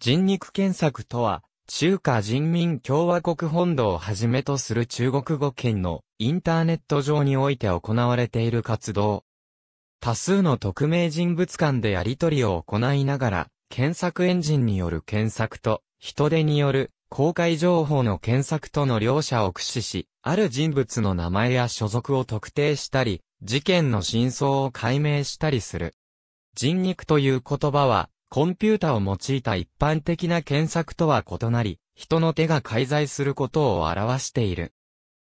人肉検索とは、中華人民共和国本土をはじめとする中国語圏のインターネット上において行われている活動。多数の匿名人物間でやり取りを行いながら、検索エンジンによる検索と、人手による公開情報の検索との両者を駆使し、ある人物の名前や所属を特定したり、事件の真相を解明したりする。人肉という言葉は、コンピュータを用いた一般的な検索とは異なり、人の手が介在することを表している。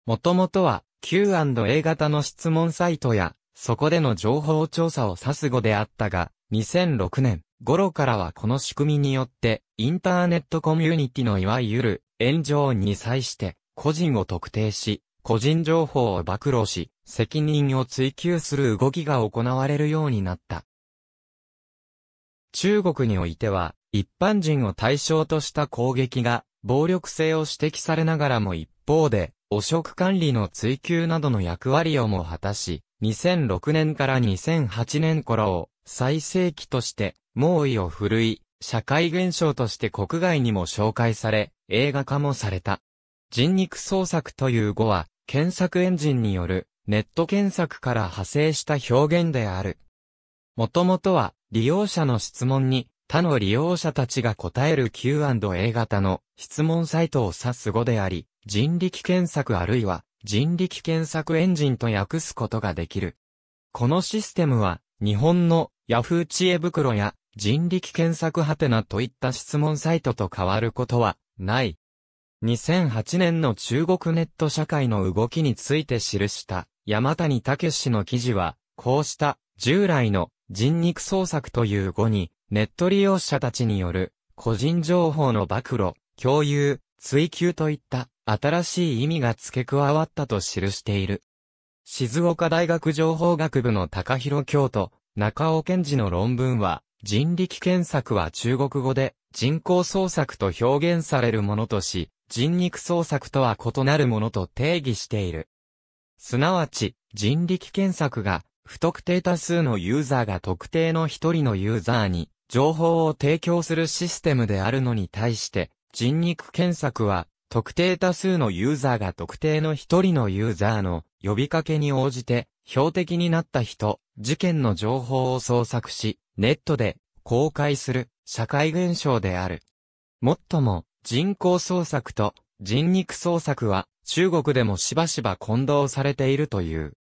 もともとは Q&A 型の質問サイトや、そこでの情報調査を指す語であったが、2006年頃からはこの仕組みによって、インターネットコミュニティのいわゆる炎上に際して、個人を特定し、個人情報を暴露し、責任を追求する動きが行われるようになった。中国においては、一般人を対象とした攻撃が、暴力性を指摘されながらも一方で、汚職管理の追求などの役割をも果たし、2006年から2008年頃を、最盛期として、猛威を振るい、社会現象として国外にも紹介され、映画化もされた。人肉創作という語は、検索エンジンによる、ネット検索から派生した表現である。もともとは、利用者の質問に、他の利用者たちが答える Q&A 型の質問サイトを指す語であり、人力検索あるいは人力検索エンジンと訳すことができる。このシステムは、日本の Yahoo 知恵袋や人力検索ハテナといった質問サイトと変わることはない。2008年の中国ネット社会の動きについて記した山谷武氏の記事は、こうした従来の人肉捜索という語に、ネット利用者たちによる、個人情報の暴露、共有、追求といった新しい意味が付け加わったと記している。静岡大学情報学部の高弘京都、中尾健二の論文は、人力検索は中国語で人工捜索と表現されるものとし、人肉捜索とは異なるものと定義している。すなわち、人力検索が不特定多数のユーザーが特定の一人のユーザーに情報を提供するシステムであるのに対して、人肉検索は特定多数のユーザーが特定の一人のユーザーの呼びかけに応じて標的になった人、事件の情報を捜索し、ネットで公開する社会現象である。もっとも人口捜索と人肉捜索は中国でもしばしば混同されているという。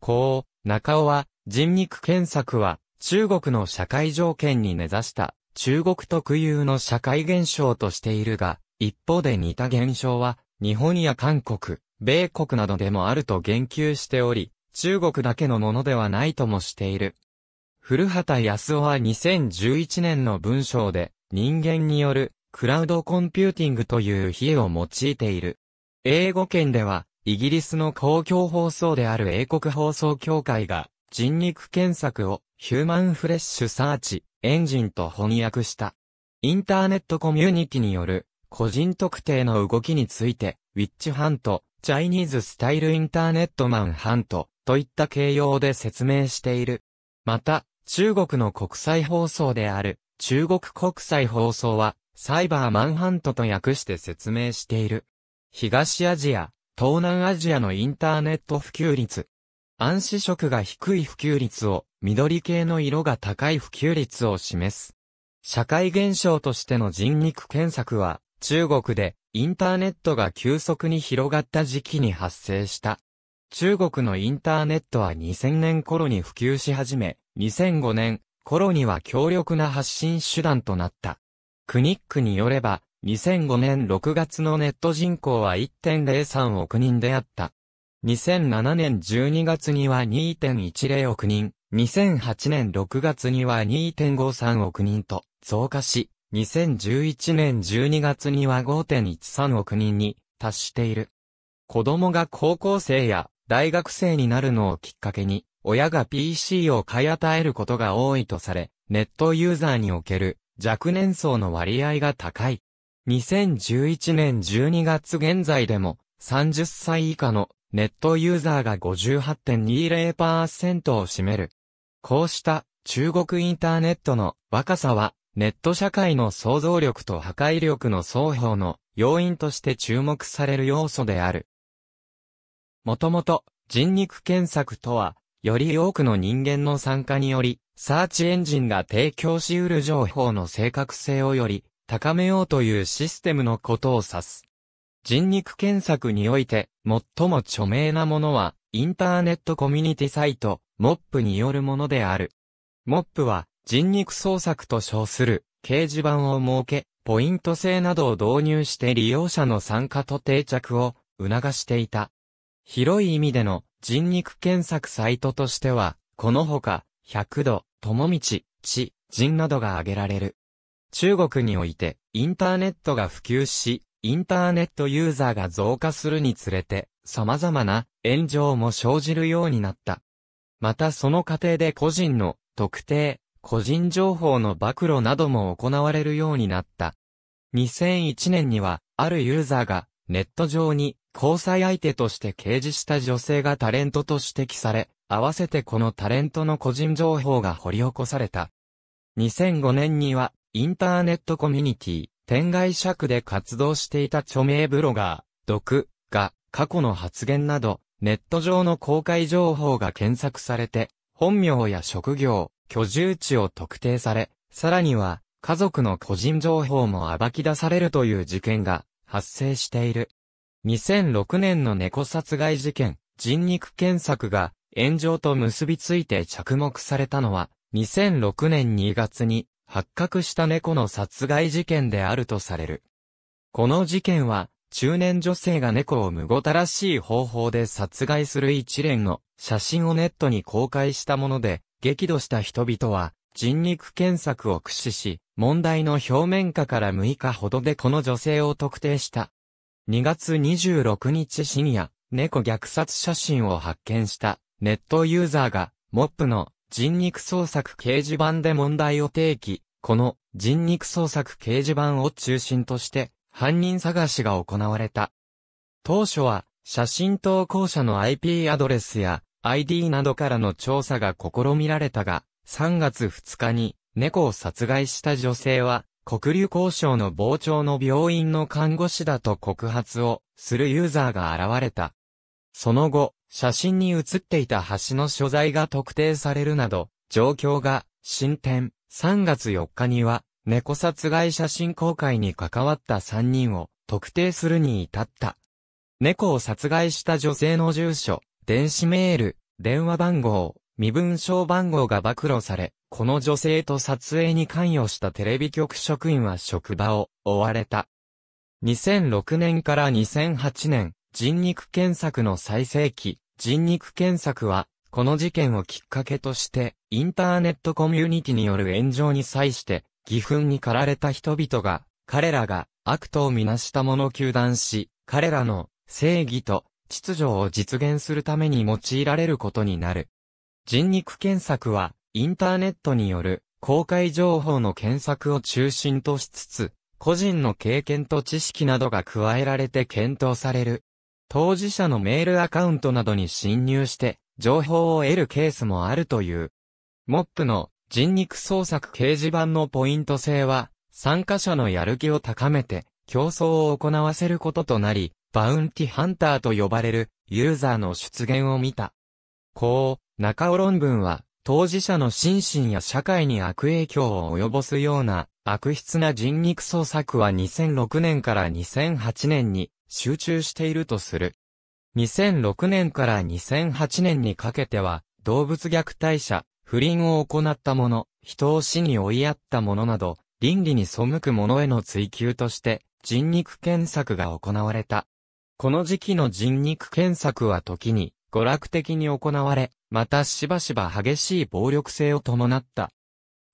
こう、中尾は、人肉検索は、中国の社会条件に根ざした中国特有の社会現象としているが、一方で似た現象は日本や韓国、米国などでもあると言及しており、中国だけのものではないともしている。古畑康夫は2011年の文章で人間によるクラウドコンピューティングという比喩を用いている。英語圏ではイギリスの公共放送である英国放送協会が、人肉検索をヒューマンフレッシュサーチエンジンと翻訳した。インターネットコミュニティによる個人特定の動きについて、ウィッチハント、チャイニーズスタイルインターネットマンハントといった形容で説明している。また、中国の国際放送である中国国際放送はサイバーマンハントと訳して説明している。東アジア、東南アジアのインターネット普及率。暗視色が低い普及率を、緑系の色が高い普及率を示す。社会現象としての人肉検索は、中国でインターネットが急速に広がった時期に発生した。中国のインターネットは2000年頃に普及し始め、2005年頃には強力な発信手段となった。クニックによれば、2005年6月のネット人口は1.03億人であった。2007年12月には2.10億人、2008年6月には2.53億人と増加し、2011年12月には5.13億人に達している。子供が高校生や大学生になるのをきっかけに、親が PC を買い与えることが多いとされ、ネットユーザーにおける若年層の割合が高い。2011年12月現在でも、30歳以下のネットユーザーが58.20%を占める。こうした中国インターネットの若さは、ネット社会の想像力と破壊力の双方の要因として注目される要素である。もともと人肉検索とは、より多くの人間の参加により、サーチエンジンが提供し得る情報の正確性をより高めようというシステムのことを指す。人肉検索において、最も著名なものは、インターネットコミュニティサイト、モップによるものである。モップは、人肉捜索と称する、掲示板を設け、ポイント制などを導入して利用者の参加と定着を促していた。広い意味での人肉検索サイトとしては、このほか、百度、友道、地、人などが挙げられる。中国において、インターネットが普及し、インターネットユーザーが増加するにつれて、様々な炎上も生じるようになった。またその過程で個人の特定、個人情報の暴露なども行われるようになった。2001年には、あるユーザーが、ネット上に、交際相手として掲示した女性がタレントと指摘され、合わせてこのタレントの個人情報が掘り起こされた。2005年には、インターネットコミュニティ、天外尺で活動していた著名ブロガー、毒、が、過去の発言など、ネット上の公開情報が検索されて、本名や職業、居住地を特定され、さらには、家族の個人情報も暴き出されるという事件が発生している。2006年の猫殺害事件、人肉検索が炎上と結びついて着目されたのは、2006年2月に発覚した猫の殺害事件であるとされる。この事件は、中年女性が猫を無ごたらしい方法で殺害する一連の写真をネットに公開したもので、激怒した人々は、人肉検索を駆使し、問題の表面下から6日ほどでこの女性を特定した。2月26日深夜、猫虐殺写真を発見したネットユーザーが、モップの人肉捜索掲示板で問題を提起、この人肉捜索掲示板を中心として犯人探しが行われた。当初は写真投稿者の IP アドレスや ID などからの調査が試みられたが、3月2日に猫を殺害した女性は黒竜交渉の傍聴の病院の看護師だと告発をするユーザーが現れた。その後、写真に写っていた橋の所在が特定されるなど、状況が進展。3月4日には、猫殺害写真公開に関わった3人を特定するに至った。猫を殺害した女性の住所、電子メール、電話番号、身分証番号が暴露され、この女性と撮影に関与したテレビ局職員は職場を追われた。2006年から2008年、人肉検索の最盛期、人肉検索は、この事件をきっかけとして、インターネットコミュニティによる炎上に際して、義憤に駆られた人々が、彼らが悪とをみなしたものを求断し、彼らの正義と秩序を実現するために用いられることになる。人肉検索は、インターネットによる公開情報の検索を中心としつつ、個人の経験と知識などが加えられて検討される当事者のメールアカウントなどに侵入して、情報を得るケースもあるという。モップの人肉創作掲示板のポイント制は、参加者のやる気を高めて、競争を行わせることとなり、バウンティハンターと呼ばれるユーザーの出現を見た。こう、中尾論文は、当事者の心身や社会に悪影響を及ぼすような悪質な人肉捜索は2006年から2008年に集中しているとする。2006年から2008年にかけては、動物虐待者、不倫を行った者、人を死に追いやった者など、倫理に背く者への追求として、人肉検索が行われた。この時期の人肉検索は時に、娯楽的に行われ、またしばしば激しい暴力性を伴った。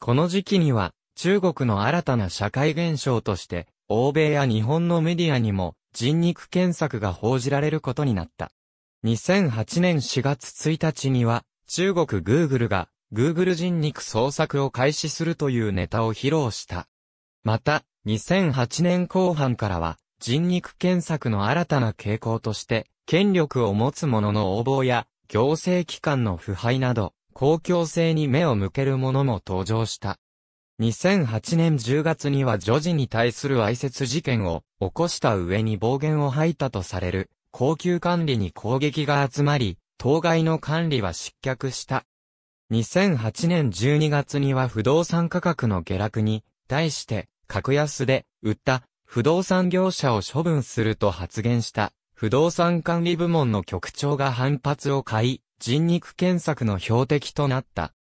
この時期には、中国の新たな社会現象として、欧米や日本のメディアにも、人肉検索が報じられることになった。2008年4月1日には、中国 Google が Google 人肉捜索を開始するというネタを披露した。また、2008年後半からは、人肉検索の新たな傾向として、権力を持つ者の横暴や、行政機関の腐敗など、公共性に目を向ける者も登場した。2008年10月には女児に対する愛説事件を起こした上に暴言を吐いたとされる高級管理に攻撃が集まり、当該の管理は失脚した。2008年12月には不動産価格の下落に対して格安で売った不動産業者を処分すると発言した不動産管理部門の局長が反発を買い人肉検索の標的となった。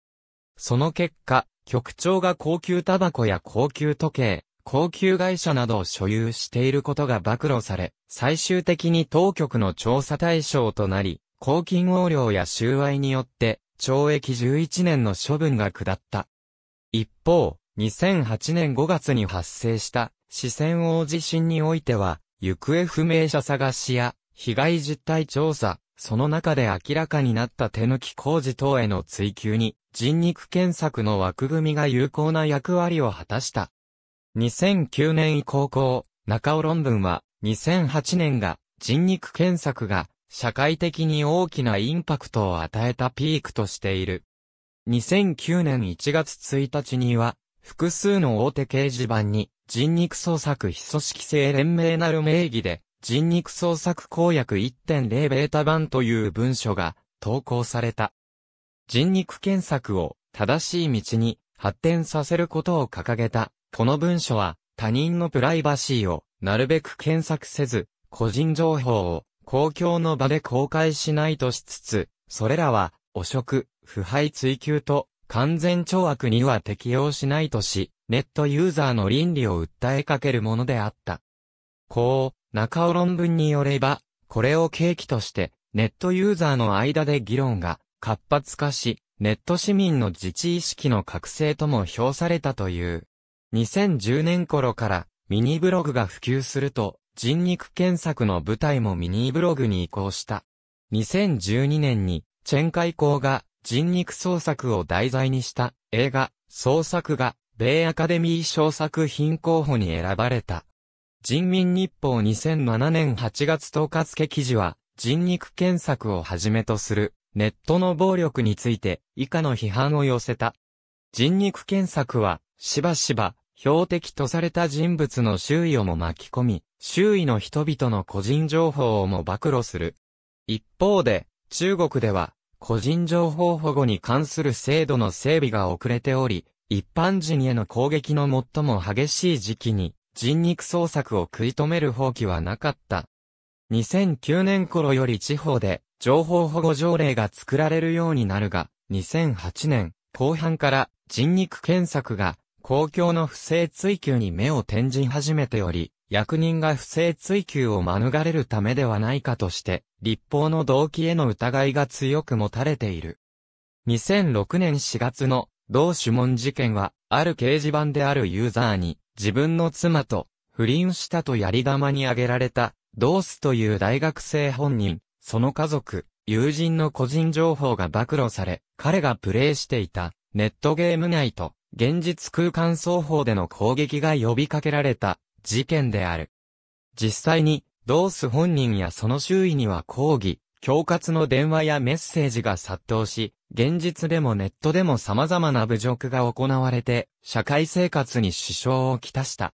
その結果、局長が高級タバコや高級時計、高級会社などを所有していることが暴露され、最終的に当局の調査対象となり、公金横領や収賄によって、懲役11年の処分が下った。一方、2008年5月に発生した四川大地震においては、行方不明者探しや被害実態調査、その中で明らかになった手抜き工事等への追求に、人肉検索の枠組みが有効な役割を果たした。2009年以降校、中尾論文は、2008年が、人肉検索が、社会的に大きなインパクトを与えたピークとしている。2009年1月1日には、複数の大手掲示板に、人肉捜索非組織性連盟なる名義で、人肉創作公約1.0ベータ版という文書が投稿された。人肉検索を正しい道に発展させることを掲げた。この文書は他人のプライバシーをなるべく検索せず、個人情報を公共の場で公開しないとしつつ、それらは汚職、腐敗追求と完全懲悪には適用しないとし、ネットユーザーの倫理を訴えかけるものであった。こ中尾論文によれば、これを契機として、ネットユーザーの間で議論が活発化し、ネット市民の自治意識の覚醒とも評されたという。2010年頃からミニブログが普及すると、人肉検索の舞台もミニブログに移行した。2012年に、チェンカコーが人肉創作を題材にした映画、創作が、米アカデミー小作品候補に選ばれた。人民日報2007年8月10日付記事は、人肉検索をはじめとする、ネットの暴力について、以下の批判を寄せた。人肉検索は、しばしば、標的とされた人物の周囲をも巻き込み、周囲の人々の個人情報をも暴露する。一方で、中国では、個人情報保護に関する制度の整備が遅れており、一般人への攻撃の最も激しい時期に、人肉捜索を食い止める放棄はなかった。2009年頃より地方で情報保護条例が作られるようになるが、2008年後半から人肉検索が公共の不正追求に目を転じ始めており、役人が不正追求を免れるためではないかとして、立法の動機への疑いが強く持たれている。2006年4月の同主文事件は、ある掲示板であるユーザーに、自分の妻と不倫したとやり玉に挙げられた、ドースという大学生本人、その家族、友人の個人情報が暴露され、彼がプレイしていたネットゲーム内と現実空間双方での攻撃が呼びかけられた事件である。実際に、ドース本人やその周囲には抗議、恐喝の電話やメッセージが殺到し、現実でもネットでも様々な侮辱が行われて、社会生活に支障をきたした。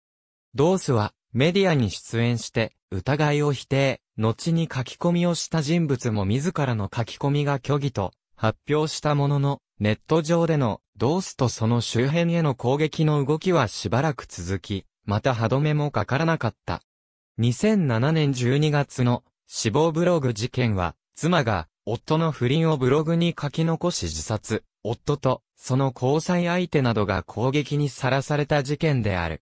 ドースは、メディアに出演して、疑いを否定、後に書き込みをした人物も自らの書き込みが虚偽と発表したものの、ネット上でのドースとその周辺への攻撃の動きはしばらく続き、また歯止めもかからなかった。2007年12月の死亡ブログ事件は、妻が、夫の不倫をブログに書き残し自殺、夫と、その交際相手などが攻撃にさらされた事件である。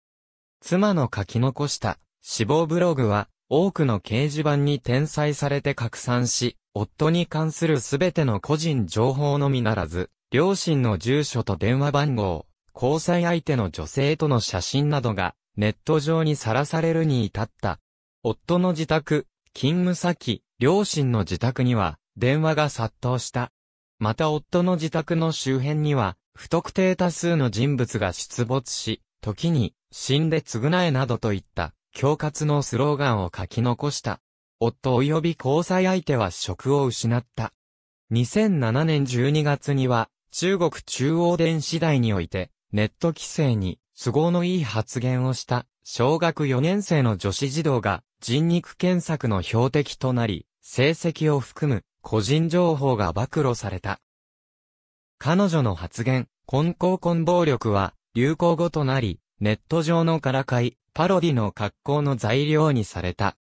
妻の書き残した死亡ブログは多くの掲示板に転載されて拡散し、夫に関するすべての個人情報のみならず、両親の住所と電話番号、交際相手の女性との写真などがネット上にさらされるに至った。夫の自宅、勤務先、両親の自宅には電話が殺到した。また夫の自宅の周辺には、不特定多数の人物が出没し、時に、死んで償えなどといった、恐喝のスローガンを書き残した。夫及び交際相手は職を失った。2007年12月には、中国中央電子台において、ネット規制に都合のいい発言をした、小学4年生の女子児童が人肉検索の標的となり、成績を含む個人情報が暴露された。彼女の発言、根高根暴力は流行語となり、ネット上のからかい、パロディの格好の材料にされた。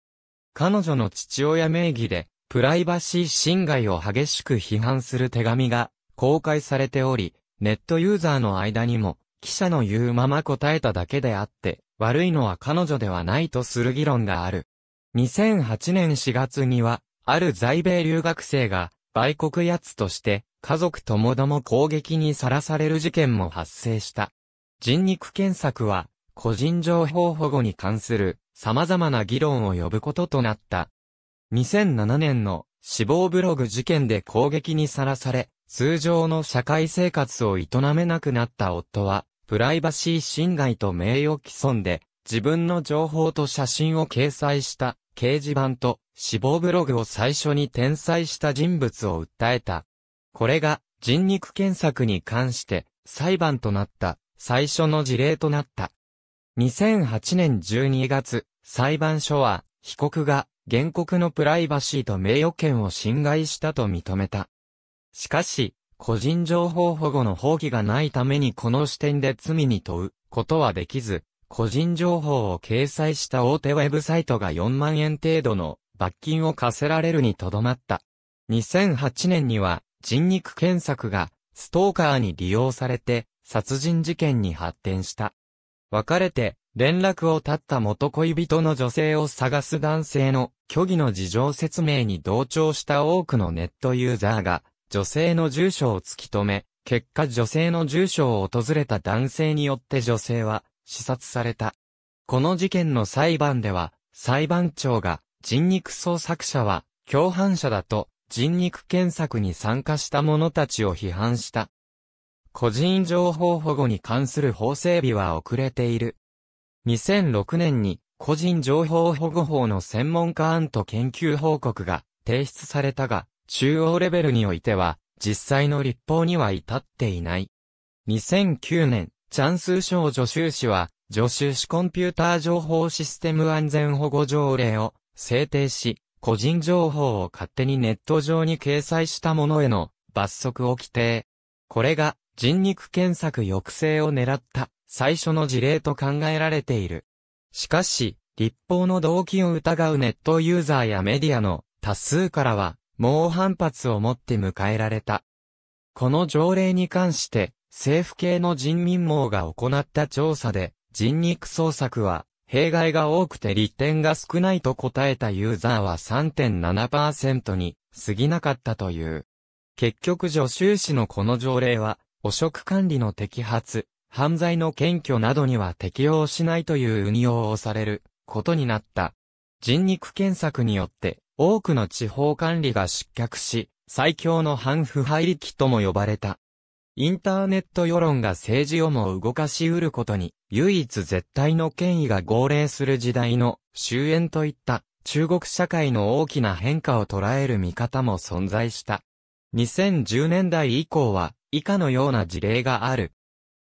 彼女の父親名義で、プライバシー侵害を激しく批判する手紙が公開されており、ネットユーザーの間にも、記者の言うまま答えただけであって、悪いのは彼女ではないとする議論がある。2008年4月には、ある在米留学生が、売国奴として、家族ともども攻撃にさらされる事件も発生した。人肉検索は、個人情報保護に関する様々な議論を呼ぶこととなった。2007年の死亡ブログ事件で攻撃にさらされ、通常の社会生活を営めなくなった夫は、プライバシー侵害と名誉毀損で、自分の情報と写真を掲載した掲示板と死亡ブログを最初に転載した人物を訴えた。これが人肉検索に関して裁判となった最初の事例となった。2008年12月、裁判所は被告が原告のプライバシーと名誉権を侵害したと認めた。しかし、個人情報保護の放棄がないためにこの視点で罪に問うことはできず、個人情報を掲載した大手ウェブサイトが4万円程度の罰金を課せられるにとどまった。2008年には人肉検索がストーカーに利用されて殺人事件に発展した。別れて連絡を絶った元恋人の女性を探す男性の虚偽の事情説明に同調した多くのネットユーザーが女性の住所を突き止め、結果女性の住所を訪れた男性によって女性は視察された。この事件の裁判では、裁判長が人肉創作者は共犯者だと人肉検索に参加した者たちを批判した。個人情報保護に関する法整備は遅れている。2006年に個人情報保護法の専門家案と研究報告が提出されたが、中央レベルにおいては実際の立法には至っていない。2009年、チャンスー助手氏は、助手士コンピューター情報システム安全保護条例を制定し、個人情報を勝手にネット上に掲載した者への罰則を規定。これが人肉検索抑制を狙った最初の事例と考えられている。しかし、立法の動機を疑うネットユーザーやメディアの多数からは、猛反発をもって迎えられた。この条例に関して、政府系の人民網が行った調査で、人肉捜索は、弊害が多くて立点が少ないと答えたユーザーは3.7%に過ぎなかったという。結局助手氏のこの条例は、汚職管理の摘発、犯罪の検挙などには適用しないという運用をされることになった。人肉検索によって、多くの地方管理が失脚し、最強の反腐敗力とも呼ばれた。インターネット世論が政治をも動かし得ることに、唯一絶対の権威が号令する時代の終焉といった中国社会の大きな変化を捉える見方も存在した。2010年代以降は以下のような事例がある。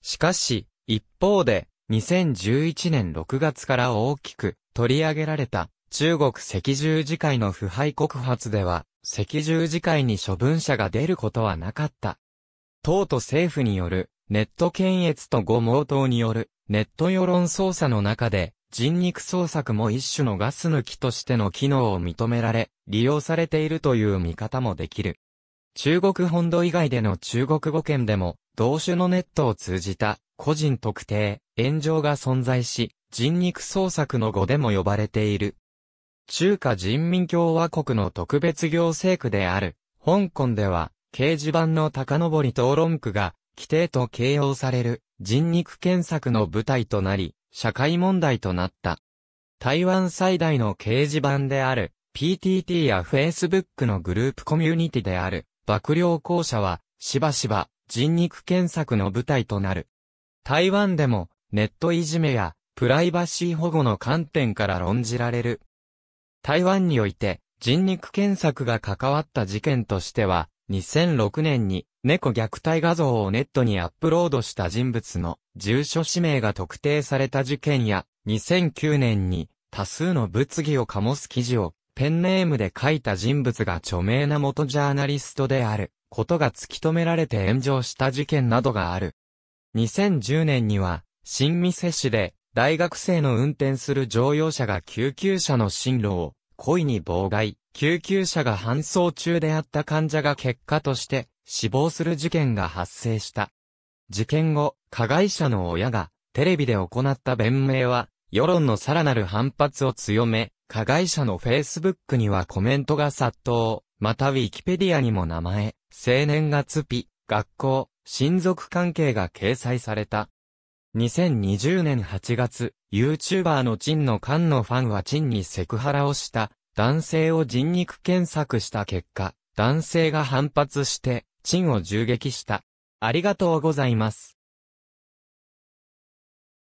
しかし、一方で、2011年6月から大きく取り上げられた中国赤十字会の腐敗告発では、赤十字会に処分者が出ることはなかった。党と政府によるネット検閲とご毛頭によるネット世論操作の中で人肉捜索も一種のガス抜きとしての機能を認められ、利用されているという見方もできる。中国本土以外での中国語圏でも、同種のネットを通じた個人特定、炎上が存在し、人肉捜索の語でも呼ばれている。中華人民共和国の特別行政区である、香港では、掲示板の高登り討論区が、規定と形容される人肉検索の舞台となり、社会問題となった。台湾最大の掲示板である PTT や Facebook のグループコミュニティである幕僚公社はしばしば人肉検索の舞台となる。台湾でもネットいじめやプライバシー保護の観点から論じられる。台湾において人肉検索が関わった事件としては2006年に猫虐待画像をネットにアップロードした人物の住所氏名が特定された事件や2009年に多数の物議を醸す記事をペンネームで書いた人物が著名な元ジャーナリストであることが突き止められて炎上した事件などがある。2010年には新見世市で大学生の運転する乗用車が救急車の進路を故意に妨害、救急車が搬送中であった患者が結果として死亡する事件が発生した。事件後、加害者の親がテレビで行った弁明は、世論のさらなる反発を強め、加害者の Facebook にはコメントが殺到、また Wikipedia にも名前、青年月日、学校、親族関係が掲載された。2020年8月、YouTuber の陳の菅のファンは陳にセクハラをした男性を人肉検索した結果、男性が反発して、チンを銃撃した。ありがとうございます。